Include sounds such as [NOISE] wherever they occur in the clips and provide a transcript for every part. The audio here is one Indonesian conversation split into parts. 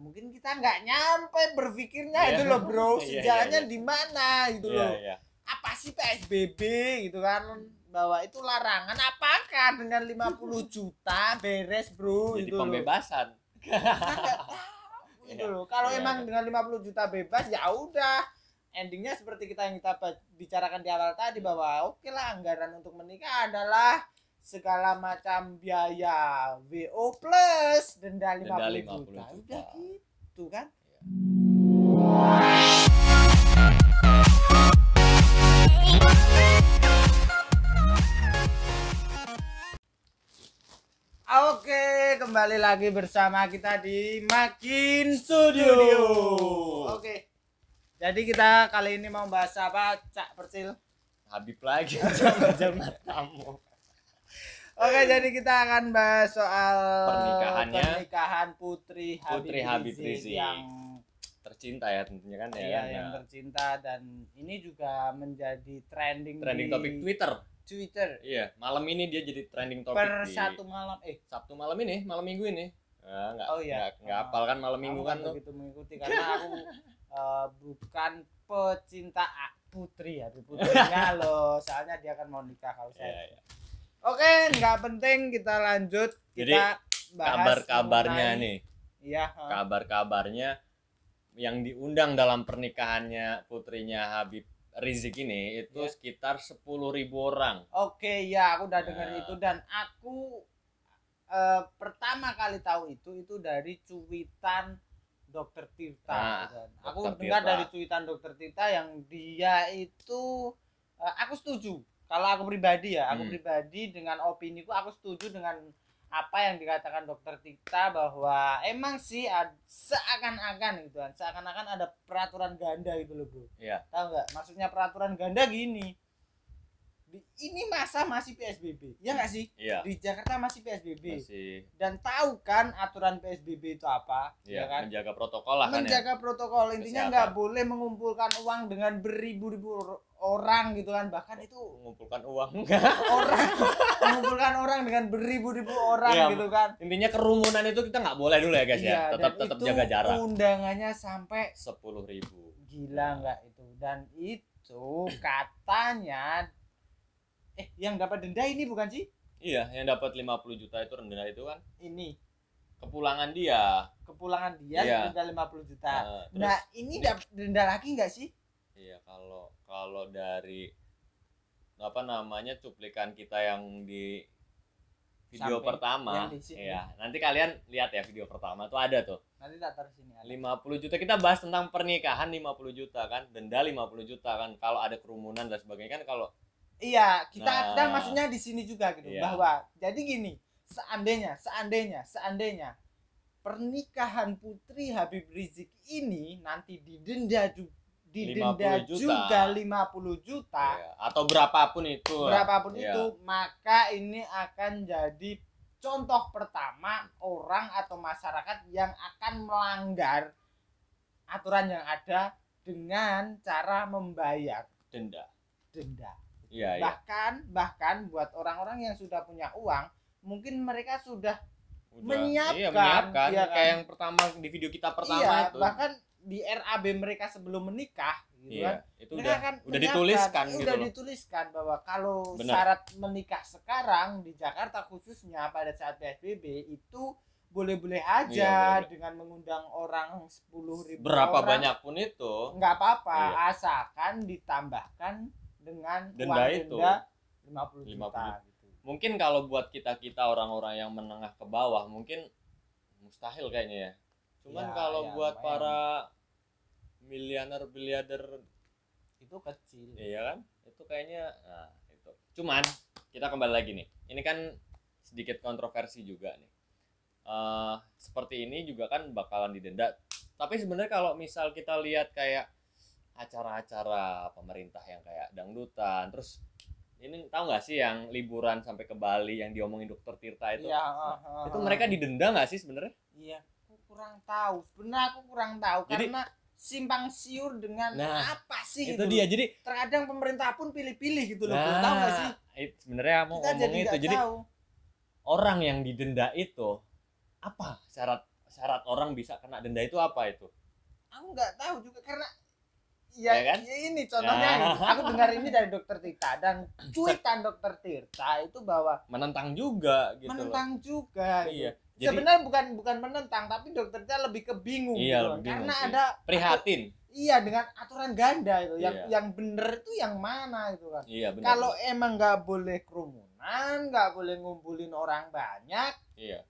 mungkin kita nggak nyampe berpikirnya yeah. itu loh bro iya, iya, sejarahnya yeah, yeah, di mana gitu yeah, loh yeah. apa sih PSBB gitu kan bahwa itu larangan apakah dengan 50 [LAUGHS] juta beres bro jadi gitu pembebasan gitu [LAUGHS] yeah. kalau yeah. emang iya. dengan 50 juta bebas ya udah endingnya seperti kita yang kita bicarakan di awal tadi bahwa oke okay lah anggaran untuk menikah adalah segala macam biaya WO plus denda 50, denda 50 juta. juta. Udah gitu kan? Ya. Oke, kembali lagi bersama kita di Makin Studio. Studio. Oke. Jadi kita kali ini mau bahas apa, Cak persil Habib lagi, jam [LAUGHS] tamu. Oke, jadi kita akan bahas soal pernikahannya pernikahan Putri Habib Putri Habib Rizik yang tercinta ya tentunya kan ya. Iya, kan? yang nah. tercinta dan ini juga menjadi trending trending di... topik Twitter. Twitter. Iya, malam ini dia jadi trending topik per di... satu malam eh Sabtu malam ini, malam Minggu ini. Nah, oh iya. Enggak, enggak hafal kan malam oh, Minggu kan tuh. begitu mengikuti karena aku uh, [LAUGHS] bukan pecinta putri ya, putri. [LAUGHS] loh, soalnya dia akan mau nikah kalau saya. Iya, iya. Oke, nggak penting kita lanjut. Jadi kabar-kabarnya nih. Iya. Kabar-kabarnya yang diundang dalam pernikahannya putrinya Habib Rizik ini itu ya. sekitar sepuluh ribu orang. Oke ya, aku udah ya. dengar itu dan aku e, pertama kali tahu itu itu dari cuitan Dokter Tirta. Nah, aku dengar dari cuitan Dokter Tirta yang dia itu e, aku setuju kalau aku pribadi ya, aku hmm. pribadi dengan opini ku aku setuju dengan apa yang dikatakan dokter Tita bahwa emang sih seakan-akan gitu kan seakan-akan ada peraturan ganda gitu loh bro ya. tahu nggak maksudnya peraturan ganda gini di, ini masa masih PSBB ya nggak sih iya. di Jakarta masih PSBB masih. dan tahu kan aturan PSBB itu apa iya, ya kan menjaga protokol lah kan ya? protokol intinya nggak boleh mengumpulkan uang dengan beribu-ribu orang gitu kan bahkan itu mengumpulkan uang enggak orang [LAUGHS] mengumpulkan orang dengan beribu-ribu orang ya, gitu kan intinya kerumunan itu kita nggak boleh dulu ya guys ya, ya tetap tetap jaga jarak undangannya sampai sepuluh ribu gila nggak itu dan itu katanya eh yang dapat denda ini bukan sih iya yang dapat 50 juta itu rendah itu kan ini kepulangan dia kepulangan dia iya. denda 50 juta uh, nah, nah ini dapat denda lagi nggak sih iya kalau kalau dari apa namanya cuplikan kita yang di video Samping pertama ya nanti kalian lihat ya video pertama tuh ada tuh nanti tak taruh sini ada. 50 juta kita bahas tentang pernikahan 50 juta kan denda 50 juta kan kalau ada kerumunan dan sebagainya kan kalau Iya, kita nah. kita maksudnya di sini juga gitu iya. bahwa jadi gini, seandainya seandainya seandainya pernikahan putri Habib Rizik ini nanti didenda juga didenda 50 juta. juga 50 juta iya. atau berapapun itu berapapun iya. itu maka ini akan jadi contoh pertama orang atau masyarakat yang akan melanggar aturan yang ada dengan cara membayar denda denda Ya, bahkan ya. bahkan buat orang-orang yang sudah punya uang, mungkin mereka sudah Udah, menyiapkan, iya, menyiapkan ya kayak kan? yang pertama di video kita pertama iya, itu. bahkan di RAB mereka sebelum menikah gitu iya, kan. Itu mereka udah kan udah dituliskan gitu udah loh. bahwa kalau Bener. syarat menikah sekarang di Jakarta khususnya pada saat PSBB itu boleh-boleh iya, aja iya, boleh. dengan mengundang orang sepuluh ribu berapa orang, banyak pun itu nggak apa-apa iya. asalkan ditambahkan dengan denda itu denda 50 juta gitu. Mungkin kalau buat kita-kita orang-orang yang menengah ke bawah mungkin mustahil kayaknya ya. Cuman ya, kalau ya, buat lumayan. para miliarder, miliarder itu kecil. Iya kan? Itu kayaknya nah itu. Cuman kita kembali lagi nih. Ini kan sedikit kontroversi juga nih. Uh, seperti ini juga kan bakalan didenda. Tapi sebenarnya kalau misal kita lihat kayak acara-acara pemerintah yang kayak dangdutan terus ini tahu nggak sih yang liburan sampai ke Bali yang diomongin dokter Tirta itu ya, uh, uh, itu mereka didenda nggak sih sebenarnya iya aku kurang tahu sebenarnya aku kurang tahu jadi, karena simpang siur dengan nah, apa sih itu gitu dia jadi terkadang pemerintah pun pilih-pilih gitu loh nah, tahu nggak sih sebenarnya mau ngomong itu jadi tahu. orang yang didenda itu apa syarat syarat orang bisa kena denda itu apa itu aku nggak tahu juga karena ya, ya kan? Iya, ini contohnya nah. aku dengar ini dari dokter Tirta dan cuitan dokter Tirta itu bahwa menentang juga gitu menentang loh. juga gitu. iya jadi, sebenarnya bukan bukan menentang tapi dokter Tirta lebih kebingung iya, gitu lebih karena sih. ada prihatin iya dengan aturan ganda itu yang iya. yang bener itu yang mana itu kan iya, kalau emang nggak boleh kerumunan nggak boleh ngumpulin orang banyak iya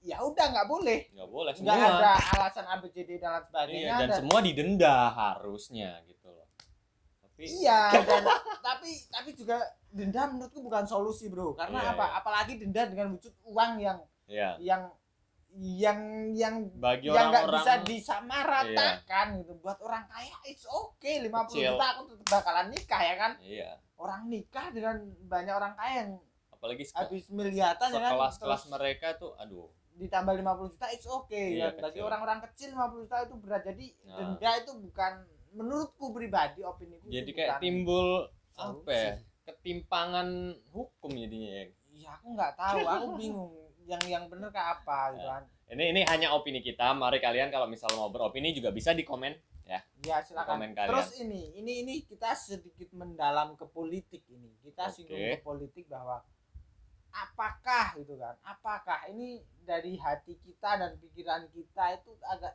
ya udah nggak boleh nggak boleh semua nggak ada alasan ABCD dalam sebagainya iya, dan, dan semua didenda harusnya gitu loh tapi iya dan [LAUGHS] tapi tapi juga denda menurutku bukan solusi bro karena iya, apa iya. apalagi denda dengan wujud uang yang iya. yang yang yang Bagi yang nggak bisa disamaratakan iya. gitu buat orang kaya it's okay lima puluh juta aku tetap bakalan nikah ya kan iya. orang nikah dengan banyak orang kaya yang apalagi habis miliatan ya kan kelas-kelas mereka tuh aduh ditambah 50 juta it's okay iya, kan? Bagi orang-orang kecil 50 juta itu berat. Jadi nah. denda itu bukan menurutku pribadi opini ku. Jadi kayak timbul apa ya? Ketimpangan hukum jadinya ya. Iya, aku nggak tahu, aku bingung yang yang benar kayak apa nah, gitu kan. Ini ini hanya opini kita. Mari kalian kalau misal mau beropini juga bisa di komen ya. Ya, silakan. Komen kalian. Terus ini, ini ini kita sedikit mendalam ke politik ini. Kita okay. singgung ke politik bahwa apakah gitu kan apakah ini dari hati kita dan pikiran kita itu agak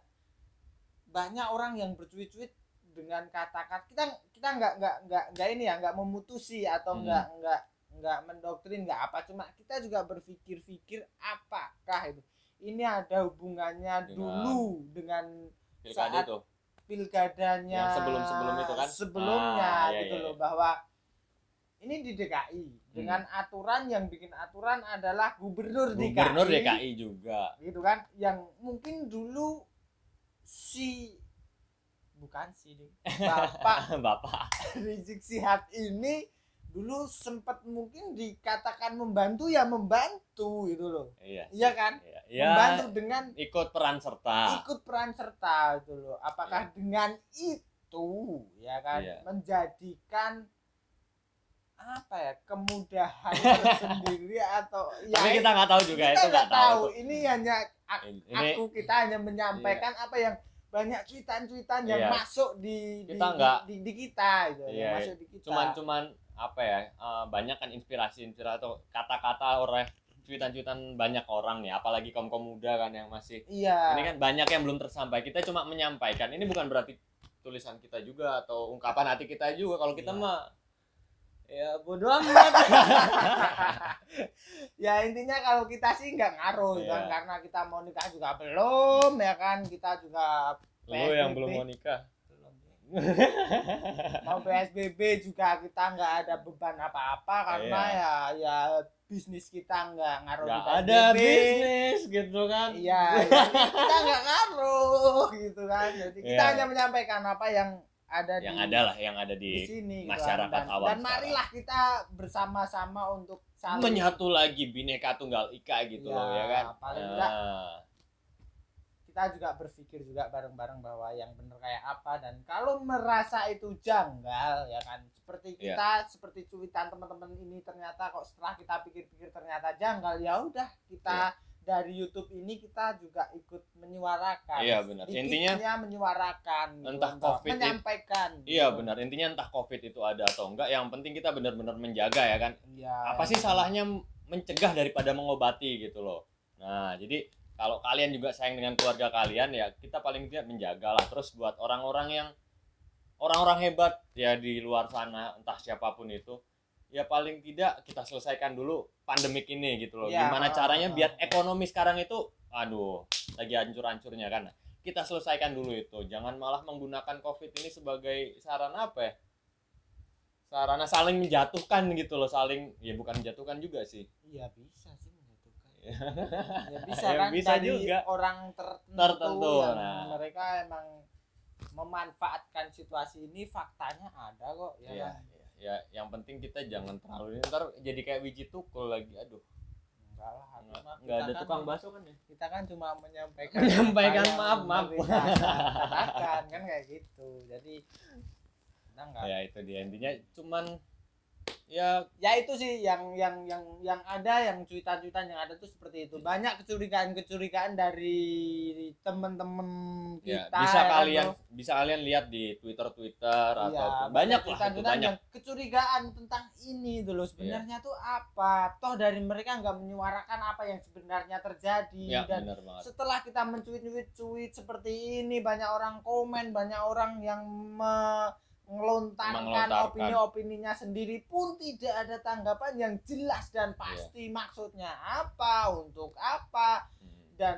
banyak orang yang bercuit-cuit dengan kata-kata kita kita nggak nggak nggak nggak ini ya nggak memutusi atau hmm. nggak hmm. nggak nggak mendoktrin nggak apa cuma kita juga berpikir-pikir apakah itu ini ada hubungannya dengan dulu dengan pilkada saat itu. pilkadanya yang sebelum sebelum itu kan sebelumnya ah, iya, gitu iya, loh iya. bahwa ini di DKI dengan hmm. aturan yang bikin aturan adalah gubernur, DKI. Gubernur DKI juga. Gitu kan? Yang mungkin dulu si bukan si Bapak [LAUGHS] Bapak [LAUGHS] Rizik Sihab ini dulu sempat mungkin dikatakan membantu ya membantu gitu loh. Iya. Iya kan? Iya. Ya, membantu dengan ikut peran serta. Ikut peran serta gitu loh. Apakah iya. dengan itu ya kan iya. menjadikan apa ya kemudahan [LAUGHS] sendiri atau ya tapi kita nggak tahu juga kita itu nggak tahu itu. ini hanya aku kita hanya menyampaikan iya. apa yang banyak cuitan-cuitan yang iya. masuk di kita di, di, di, di kita gitu iya, masuk di kita cuman cuman apa ya uh, banyak kan inspirasi inspirasi atau kata-kata oleh cuitan-cuitan banyak orang nih apalagi kaum kaum muda kan yang masih iya. ini kan banyak yang belum tersampaikan kita cuma menyampaikan ini bukan berarti tulisan kita juga atau ungkapan hati kita juga kalau kita iya. mah ya bodo amat [LAUGHS] ya intinya kalau kita sih nggak ngaruh yeah. kan karena kita mau nikah juga belum ya kan kita juga lo lu yang belum mau nikah mau PSBB juga kita nggak ada beban apa-apa karena iya. ya ya bisnis kita nggak ngaruh nggak ada bisnis gitu kan iya ya, kita nggak ngaruh gitu kan jadi kita iya. hanya menyampaikan apa yang ada yang di, ada lah yang ada di, di sini, gitu, masyarakat gitu. dan, awam dan marilah kita bersama-sama untuk saling menyatu lagi bineka tunggal ika gitu ya, loh iya, ya kan paling ya. kita juga berpikir juga bareng-bareng bahwa yang benar kayak apa dan kalau merasa itu janggal ya kan seperti iya. kita ya. seperti cuitan teman-teman ini ternyata kok setelah kita pikir-pikir ternyata janggal ya udah kita ya dari YouTube ini kita juga ikut menyuarakan. Iya benar. intinya menyuarakan. Gitu. Entah iya, gitu, COVID menyampaikan. It, gitu. Iya benar. Intinya entah COVID itu ada atau enggak, yang penting kita benar-benar menjaga ya kan. Iya. Apa sih salahnya mencegah daripada mengobati gitu loh. Nah, jadi kalau kalian juga sayang dengan keluarga kalian ya kita paling tidak menjaga lah terus buat orang-orang yang orang-orang hebat ya di luar sana entah siapapun itu ya paling tidak kita selesaikan dulu pandemik ini gitu loh. Ya, Gimana caranya biar ekonomi sekarang itu aduh lagi hancur-hancurnya kan. Kita selesaikan dulu itu. Jangan malah menggunakan Covid ini sebagai sarana apa ya? Sarana saling menjatuhkan gitu loh, saling ya bukan menjatuhkan juga sih. Iya bisa sih menjatuhkan. [LAUGHS] Ya, ya bisa ya kan bisa dari juga. orang tertentu, tertentu yang nah. mereka emang memanfaatkan situasi ini faktanya ada kok ya. Iya, kan? Iya ya yang penting kita jangan terlalu ntar jadi kayak biji tukul lagi aduh enggak lah enggak, enggak ada kan, tukang bakso kan ya kita kan cuma menyampaikan [LAUGHS] menyampaikan maaf maaf katakan kan kayak gitu jadi nah ya itu dia intinya cuman ya ya itu sih yang yang yang yang ada yang cuitan-cuitan yang ada tuh seperti itu banyak kecurigaan-kecurigaan dari temen-temen ya, kita ya, bisa kan, kalian atau, bisa kalian lihat di Twitter Twitter ya, atau banyak lah itu banyak kecurigaan tentang ini dulu iya. sebenarnya ya. tuh apa toh dari mereka nggak menyuarakan apa yang sebenarnya terjadi ya, dan setelah kita mencuit-cuit seperti ini banyak orang komen banyak orang yang me melontarkan opini-opininya sendiri pun tidak ada tanggapan yang jelas dan iya. pasti yeah. maksudnya apa untuk apa hmm. dan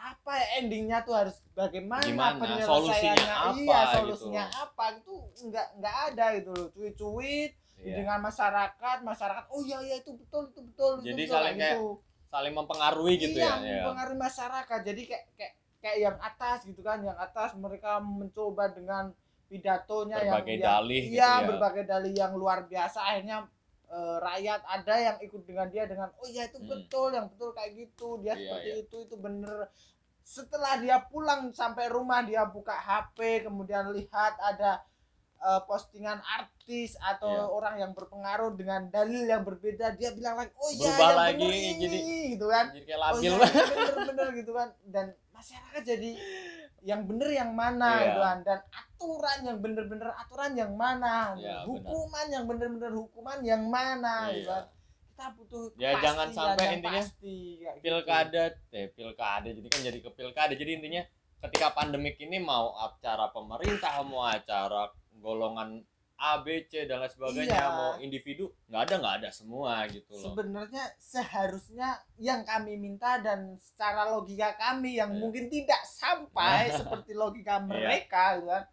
apa endingnya tuh harus bagaimana Gimana? penyelesaiannya solusinya iya, apa, iya solusinya gitu. apa itu nggak nggak ada itu loh cuit-cuit yeah. dengan masyarakat masyarakat oh iya iya itu betul itu betul jadi itu saling betul, kayak gitu. saling mempengaruhi gitu iya, ya iya. mempengaruhi masyarakat jadi kayak kayak kayak yang atas gitu kan yang atas mereka mencoba dengan pidatonya berbagai yang dalih yang, gitu iya, ya, berbagai dalih yang luar biasa akhirnya e, rakyat ada yang ikut dengan dia dengan oh ya itu hmm. betul yang betul kayak gitu dia iya, seperti iya. itu itu bener setelah dia pulang sampai rumah dia buka HP kemudian lihat ada uh, postingan artis atau yeah. orang yang berpengaruh dengan dalil yang berbeda dia bilang lagi oh iya yang lagi ini, jadi gitu kan jadi kayak oh, ya bener bener gitu kan dan masyarakat jadi yang bener yang mana yeah. gitu kan dan aturan yang bener-bener aturan yang mana yeah, iya, hukuman bener. yang bener-bener hukuman yang mana yeah. gitu iya. kan kita butuh ya pasti, jangan ya, sampai intinya pasti, ya, gitu. pilkada eh pilkada jadi kan jadi ke pilkada jadi intinya ketika pandemik ini mau acara pemerintah mau acara golongan A, B, C dan lain sebagainya iya. mau individu nggak ada nggak ada semua gitu loh. Sebenarnya seharusnya yang kami minta dan secara logika kami yang yeah. mungkin tidak sampai [LAUGHS] seperti logika iya. mereka yeah. Gitu kan.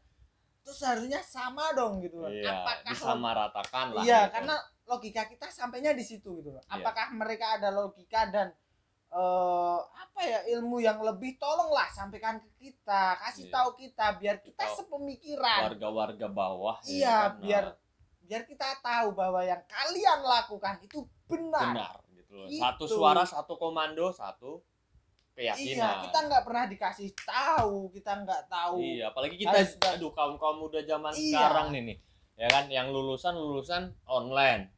Itu seharusnya sama dong gitu loh. Yeah. Apakah sama ratakan lah. Iya, gitu. karena logika kita sampainya di situ gitu loh. Iya. Apakah yeah. mereka ada logika dan uh, apa ya ilmu yang lebih tolonglah sampaikan ke kita kasih iya. tahu kita biar kita, Tau sepemikiran warga-warga bawah iya karena... biar biar kita tahu bahwa yang kalian lakukan itu benar benar gitu gitu. satu suara satu komando satu keyakinan iya kita nggak pernah dikasih tahu kita nggak tahu iya apalagi kita Harus aduh kaum kaum muda zaman iya. sekarang nih nih ya kan yang lulusan lulusan online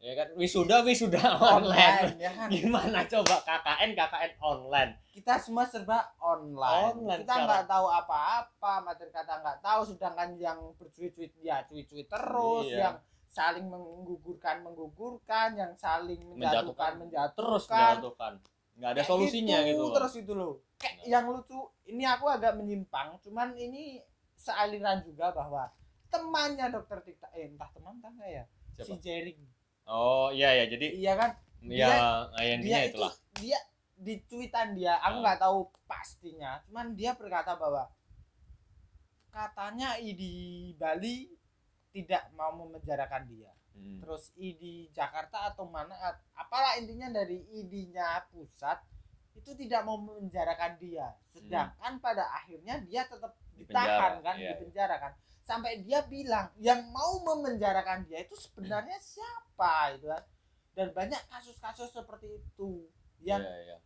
ya kan wisuda wisuda [LAUGHS] online, online ya kan? gimana coba KKN KKN online kita semua serba online, online kita nggak tahu apa-apa materi kata nggak tahu sedangkan yang bercuit-cuit ya cuit-cuit terus iya. yang saling menggugurkan menggugurkan yang saling menjatuhkan menjatuhkan, menjatuhkan. terus menjatuhkan nggak ada solusinya solusinya gitu, gitu, loh. terus itu loh Kayak nah. yang lucu ini aku agak menyimpang cuman ini sealiran juga bahwa temannya dokter tita eh entah teman entah ya Siapa? si Jering Oh iya ya jadi iya kan? Iya dia, dia itu itulah. dia di tweetan dia, aku ah. nggak hmm. tahu pastinya, cuman dia berkata bahwa katanya di Bali tidak mau memenjarakan dia. Hmm. Terus ID Jakarta atau mana apalah intinya dari ID-nya pusat itu tidak mau memenjarakan dia. Hmm. Sedangkan hmm. pada akhirnya dia tetap ditahan kan, iya, dipenjarakan. Iya. kan sampai dia bilang yang mau memenjarakan dia itu sebenarnya siapa itu kan dan banyak kasus-kasus seperti itu yang yeah, yeah.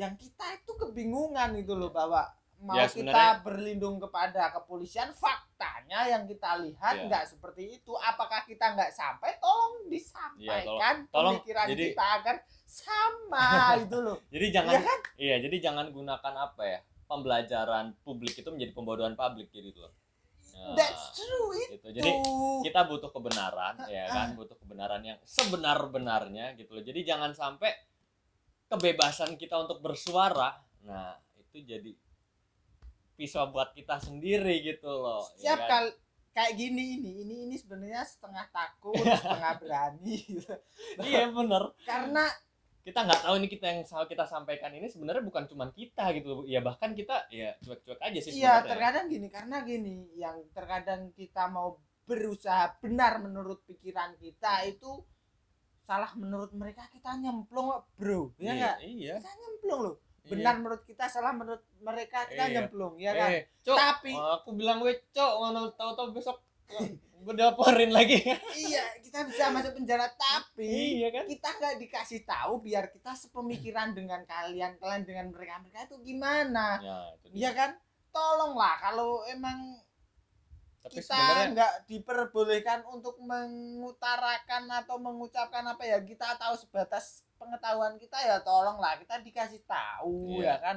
yang kita itu kebingungan itu loh iya. bahwa mau yeah, kita berlindung kepada kepolisian faktanya yang kita lihat iya. nggak yeah. seperti itu apakah kita nggak sampai tolong iya, disampaikan yeah, tolong, pemikiran tolong, kita agar sama [LAUGHS] itu loh jadi jangan kan? iya jadi jangan gunakan apa ya pembelajaran publik itu menjadi pembodohan publik gitu loh Oh, That's true gitu. itu. Jadi kita butuh kebenaran ah, ya ah. kan, butuh kebenaran yang sebenar-benarnya gitu loh. Jadi jangan sampai kebebasan kita untuk bersuara, nah itu jadi pisau buat kita sendiri gitu loh. Ya Siap ya kan? kali kayak gini ini ini ini sebenarnya setengah takut [LAUGHS] setengah berani gitu. iya benar. karena kita nggak tahu ini kita yang kita sampaikan ini sebenarnya bukan cuma kita gitu ya bahkan kita ya cuek-cuek aja sih iya terkadang gini karena gini yang terkadang kita mau berusaha benar menurut pikiran kita hmm. itu salah menurut mereka kita nyemplung bro ya nggak iya, iya. kita nyemplung loh iya. benar iya. menurut kita salah menurut mereka kita iya. nyemplung ya kan eh, cok, tapi aku bilang gue cok ngono tahu-tahu besok [LAUGHS] dilaporin lagi [LAUGHS] iya kita bisa masuk penjara tapi iya kan kita nggak dikasih tahu biar kita sepemikiran dengan kalian kalian dengan mereka mereka itu gimana ya, itu iya kan tolonglah kalau emang tapi kita nggak diperbolehkan untuk mengutarakan atau mengucapkan apa ya kita tahu sebatas pengetahuan kita ya tolonglah kita dikasih tahu iya. ya kan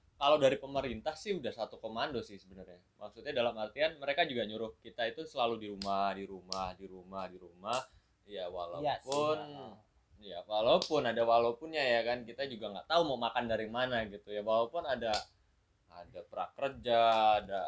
kalau dari pemerintah sih udah satu komando sih sebenarnya maksudnya dalam artian mereka juga nyuruh kita itu selalu di rumah di rumah di rumah di rumah ya iya walaupun ya, ya walaupun ada walaupunnya ya kan kita juga nggak tahu mau makan dari mana gitu ya walaupun ada ada prakerja ada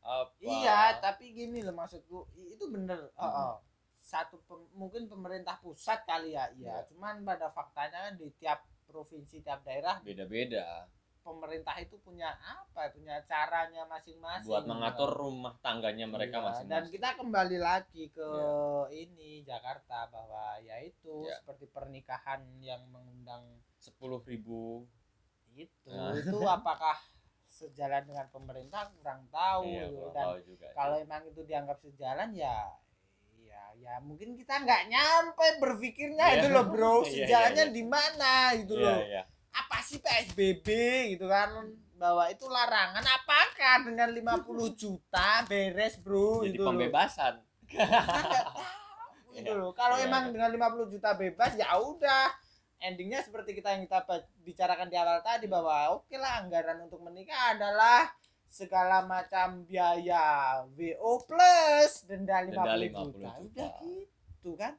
apa iya tapi gini loh maksudku itu bener oh, hmm. oh, oh. satu pem, mungkin pemerintah pusat kali ya iya ya. cuman pada faktanya kan di tiap provinsi tiap daerah beda-beda pemerintah itu punya apa punya caranya masing-masing buat mengatur rumah tangganya mereka masing-masing iya, dan kita kembali lagi ke yeah. ini Jakarta bahwa yaitu yeah. seperti pernikahan yang mengundang sepuluh ribu itu nah. itu [LAUGHS] apakah sejalan dengan pemerintah kurang tahu iya, gitu kurang dan tahu juga, kalau iya. emang itu dianggap sejalan ya ya ya mungkin kita nggak nyampe berpikirnya yeah. itu loh bro [LAUGHS] iya, iya, sejalannya yeah, yeah, yeah. di mana gitu yeah, loh yeah sih PSBB gitu kan bahwa itu larangan apakah dengan 50 [LAUGHS] juta beres bro jadi gitu pembebasan tahu, gitu loh kalau yeah. emang dengan 50 juta bebas ya udah endingnya seperti kita yang kita bicarakan di awal tadi bahwa oke okay lah anggaran untuk menikah adalah segala macam biaya WO plus denda 50, denda 50 juta. juta udah gitu kan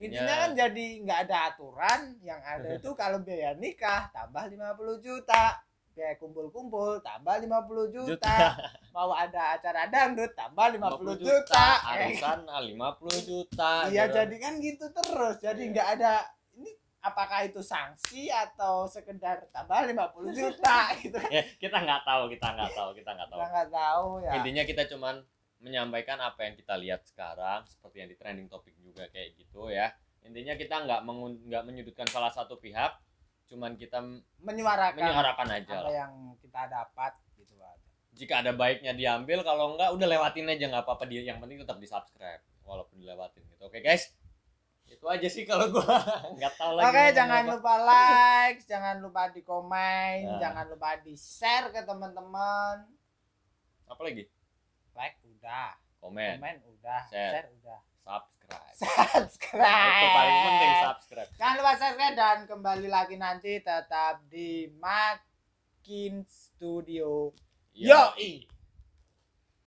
intinya iya. kan jadi nggak ada aturan yang ada [LAUGHS] itu kalau biaya nikah tambah 50 juta biaya kumpul-kumpul tambah 50 juta. juta [LAUGHS] mau ada acara dangdut tambah 50, 50 juta, juta. [LAUGHS] arisan 50 ah, juta iya gitu. jadi kan gitu terus jadi iya. nggak yeah. ada ini apakah itu sanksi atau sekedar tambah 50 juta gitu kan. ya, kita nggak tahu kita nggak tahu kita nggak tahu kita nggak tahu ya intinya kita cuman menyampaikan apa yang kita lihat sekarang seperti yang di trending topik juga kayak gitu ya intinya kita nggak nggak menyudutkan salah satu pihak cuman kita menyuarakan menyuarakan aja apa yang kita dapat gitu aja jika ada baiknya diambil kalau nggak udah lewatin aja nggak apa-apa dia yang penting tetap di subscribe walaupun dilewatin gitu oke guys itu aja sih kalau gua [LAUGHS] nggak tahu lagi oke jangan apa. lupa like jangan lupa di komen nah. jangan lupa di share ke teman-teman apa lagi like udah komen komen udah share, share udah subscribe [LAUGHS] subscribe itu paling penting subscribe jangan lupa subscribe dan kembali lagi nanti tetap di Makin Studio Yoi, Yoi.